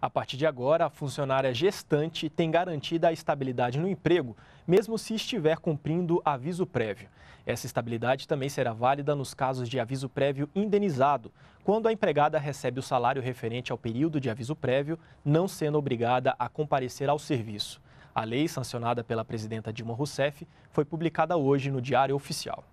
A partir de agora, a funcionária gestante tem garantida a estabilidade no emprego, mesmo se estiver cumprindo aviso prévio. Essa estabilidade também será válida nos casos de aviso prévio indenizado, quando a empregada recebe o salário referente ao período de aviso prévio, não sendo obrigada a comparecer ao serviço. A lei, sancionada pela presidenta Dilma Rousseff, foi publicada hoje no Diário Oficial.